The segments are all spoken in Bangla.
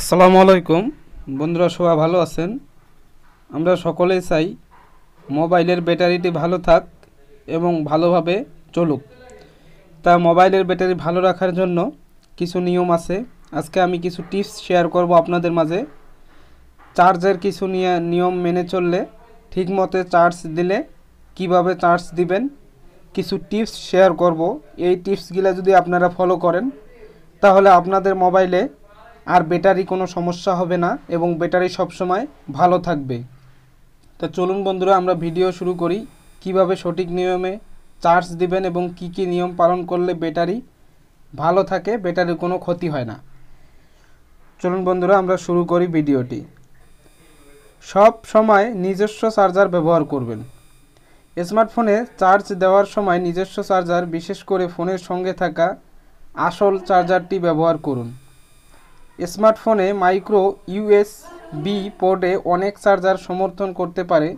আসসালামু আলাইকুম বন্ধুরা সবাই ভালো আছেন আমরা সকলেই চাই মোবাইলের ব্যাটারিটি ভালো থাক এবং ভালোভাবে চলুক তা মোবাইলের ব্যাটারি ভালো রাখার জন্য কিছু নিয়ম আছে আজকে আমি কিছু টিপস শেয়ার করব আপনাদের মাঝে চার্জের কিছু নিয়ে নিয়ম মেনে চললে ঠিক মতে চার্জ দিলে কিভাবে চার্জ দিবেন কিছু টিপস শেয়ার করব এই টিপসগুলো যদি আপনারা ফলো করেন তাহলে আপনাদের মোবাইলে আর ব্যাটারি কোনো সমস্যা হবে না এবং ব্যাটারি সবসময় ভালো থাকবে তো চলুন বন্ধুরা আমরা ভিডিও শুরু করি কিভাবে সঠিক নিয়মে চার্জ দিবেন এবং কি কি নিয়ম পালন করলে ব্যাটারি ভালো থাকে ব্যাটারির কোনো ক্ষতি হয় না চলুন বন্ধুরা আমরা শুরু করি ভিডিওটি সব সময় নিজস্ব চার্জার ব্যবহার করবেন স্মার্টফোনে চার্জ দেওয়ার সময় নিজস্ব চার্জার বিশেষ করে ফোনের সঙ্গে থাকা আসল চার্জারটি ব্যবহার করুন স্মার্টফোনে মাইক্রো ইউএসবি পোর্টে অনেক চার্জার সমর্থন করতে পারে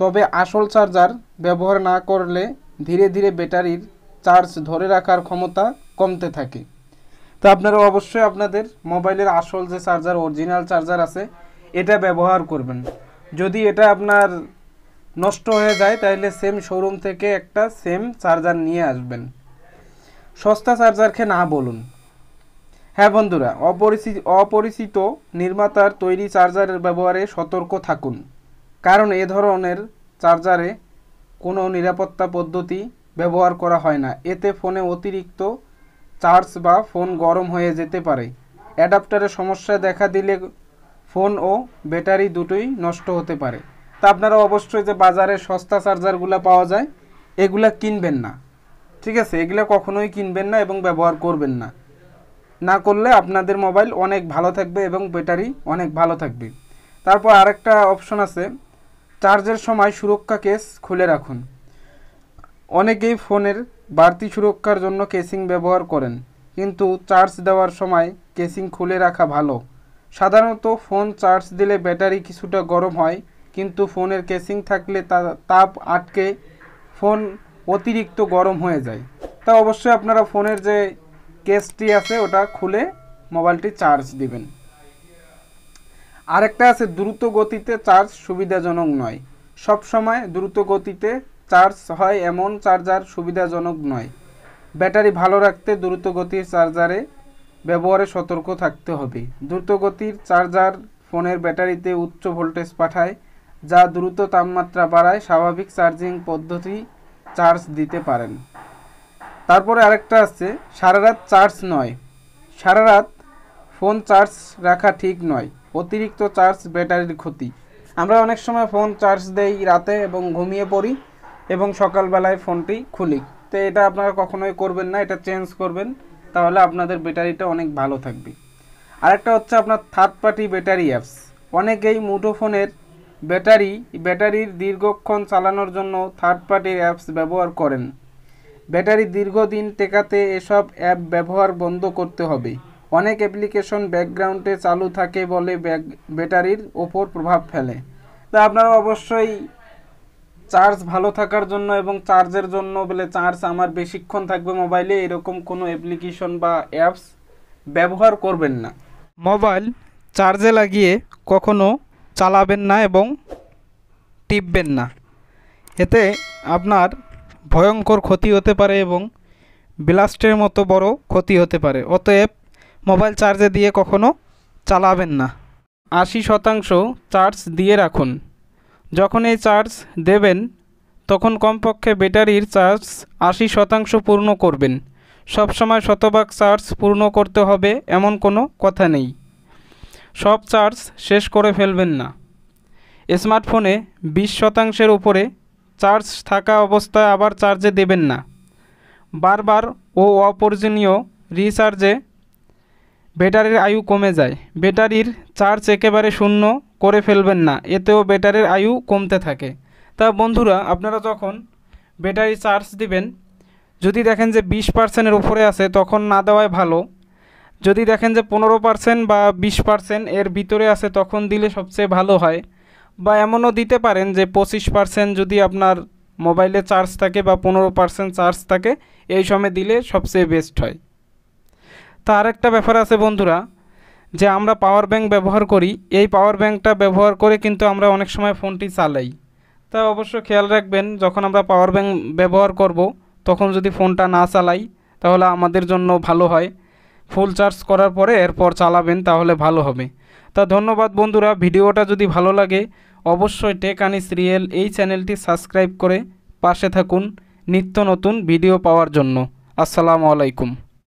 তবে আসল চার্জার ব্যবহার না করলে ধীরে ধীরে ব্যাটারির চার্জ ধরে রাখার ক্ষমতা কমতে থাকে তো আপনারা অবশ্যই আপনাদের মোবাইলের আসল যে চার্জার অরিজিনাল চার্জার আছে এটা ব্যবহার করবেন যদি এটা আপনার নষ্ট হয়ে যায় তাহলে সেম শোরুম থেকে একটা সেম চার্জার নিয়ে আসবেন সস্তা চার্জারকে না বলুন হ্যাঁ বন্ধুরা অপরিচিত অপরিচিত নির্মাতার তৈরি চার্জারের ব্যবহারে সতর্ক থাকুন কারণ এ ধরনের চার্জারে কোনো নিরাপত্তা পদ্ধতি ব্যবহার করা হয় না এতে ফোনে অতিরিক্ত চার্জ বা ফোন গরম হয়ে যেতে পারে অ্যাডাপ্টারে সমস্যা দেখা দিলে ফোন ও ব্যাটারি দুটোই নষ্ট হতে পারে তা আপনারা অবশ্যই যে বাজারে সস্তা চার্জারগুলো পাওয়া যায় এগুলা কিনবেন না ঠিক আছে এগুলো কখনোই কিনবেন না এবং ব্যবহার করবেন না না করলে আপনাদের মোবাইল অনেক ভালো থাকবে এবং ব্যাটারি অনেক ভালো থাকবে তারপর আরেকটা অপশন আছে চার্জের সময় সুরক্ষা কেস খুলে রাখুন অনেকেই ফোনের বাড়তি সুরক্ষার জন্য কেসিং ব্যবহার করেন কিন্তু চার্জ দেওয়ার সময় কেসিং খুলে রাখা ভালো সাধারণত ফোন চার্জ দিলে ব্যাটারি কিছুটা গরম হয় কিন্তু ফোনের কেসিং থাকলে তা তাপ আটকে ফোন অতিরিক্ত গরম হয়ে যায় তা অবশ্যই আপনারা ফোনের যে কেসটি আছে ওটা খুলে মোবাইলটি চার্জ দিবেন আরেকটা আছে দ্রুত গতিতে চার্জ সুবিধাজনক নয় সব সময় দ্রুত গতিতে চার্জ হয় এমন চার্জার সুবিধাজনক নয় ব্যাটারি ভালো রাখতে দ্রুত গতির চার্জারে ব্যবহারে সতর্ক থাকতে হবে দ্রুত গতির চার্জার ফোনের ব্যাটারিতে উচ্চ ভোল্টেজ পাঠায় যা দ্রুত তাপমাত্রা বাড়ায় স্বাভাবিক চার্জিং পদ্ধতি চার্জ দিতে পারেন তারপরে আরেকটা আছে সারা রাত চার্জ নয় সারা রাত ফোন চার্জ রাখা ঠিক নয় অতিরিক্ত চার্জ ব্যাটারির ক্ষতি আমরা অনেক সময় ফোন চার্জ দেই রাতে এবং ঘুমিয়ে পড়ি এবং সকালবেলায় ফোনটি খুলি তো এটা আপনারা কখনোই করবেন না এটা চেঞ্জ করবেন তাহলে আপনাদের ব্যাটারিটা অনেক ভালো থাকবে আরেকটা হচ্ছে আপনার থার্ড পার্টি ব্যাটারি অ্যাপস অনেকেই মুঠোফোনের ব্যাটারি ব্যাটারির দীর্ঘক্ষণ চালানোর জন্য থার্ড পার্টির অ্যাপস ব্যবহার করেন ব্যাটারি দীর্ঘদিন টেকাতে এসব অ্যাপ ব্যবহার বন্ধ করতে হবে অনেক অ্যাপ্লিকেশন ব্যাকগ্রাউন্ডে চালু থাকে বলে ব্যাটারির ওপর প্রভাব ফেলে তা আপনারা অবশ্যই চার্জ ভালো থাকার জন্য এবং চার্জের জন্য বলে চার্জ আমার বেশিক্ষণ থাকবে মোবাইলে এরকম কোনো অ্যাপ্লিকেশন বা অ্যাপস ব্যবহার করবেন না মোবাইল চার্জে লাগিয়ে কখনো চালাবেন না এবং টিপবেন না এতে আপনার ভয়ঙ্কর ক্ষতি হতে পারে এবং ব্লাস্টের মতো বড় ক্ষতি হতে পারে অতএব মোবাইল চার্জে দিয়ে কখনও চালাবেন না আশি শতাংশ চার্জ দিয়ে রাখুন যখন এই চার্জ দেবেন তখন কমপক্ষে ব্যাটারির চার্জ আশি শতাংশ পূর্ণ করবেন সবসময় শতভাগ চার্জ পূর্ণ করতে হবে এমন কোনো কথা নেই সব চার্জ শেষ করে ফেলবেন না স্মার্টফোনে বিশ শতাংশের উপরে চার্জ থাকা অবস্থায় আবার চার্জে দেবেন না বারবার ও অপ্রয়োজনীয় রিচার্জে ব্যাটারির আয়ু কমে যায় ব্যাটারির চার্জ একেবারে শূন্য করে ফেলবেন না এতেও ব্যাটারির আয়ু কমতে থাকে তা বন্ধুরা আপনারা যখন ব্যাটারি চার্জ দিবেন যদি দেখেন যে বিশ পার্সেন্টের উপরে আছে তখন না দেওয়াই ভালো যদি দেখেন যে পনেরো পার্সেন্ট বা বিশ পার্সেন্ট এর ভিতরে আছে তখন দিলে সবচেয়ে ভালো হয় বা এমনও দিতে পারেন যে পঁচিশ পার্সেন্ট যদি আপনার মোবাইলে চার্জ থাকে বা পনেরো পার্সেন্ট চার্জ থাকে এই সময় দিলে সবচেয়ে বেস্ট হয় তা আরেকটা ব্যাপার আছে বন্ধুরা যে আমরা পাওয়ার ব্যাংক ব্যবহার করি এই পাওয়ার ব্যাংকটা ব্যবহার করে কিন্তু আমরা অনেক সময় ফোনটি চালাই তা অবশ্য খেয়াল রাখবেন যখন আমরা পাওয়ার ব্যাংক ব্যবহার করব তখন যদি ফোনটা না চালাই তাহলে আমাদের জন্য ভালো হয় ফুল চার্জ করার পরে এরপর চালাবেন তাহলে ভালো হবে তা ধন্যবাদ বন্ধুরা ভিডিওটা যদি ভালো লাগে অবশ্যই টেক আনিস রিয়েল এই চ্যানেলটি সাবস্ক্রাইব করে পাশে থাকুন নিত্য নতুন ভিডিও পাওয়ার জন্য আসসালামু আলাইকুম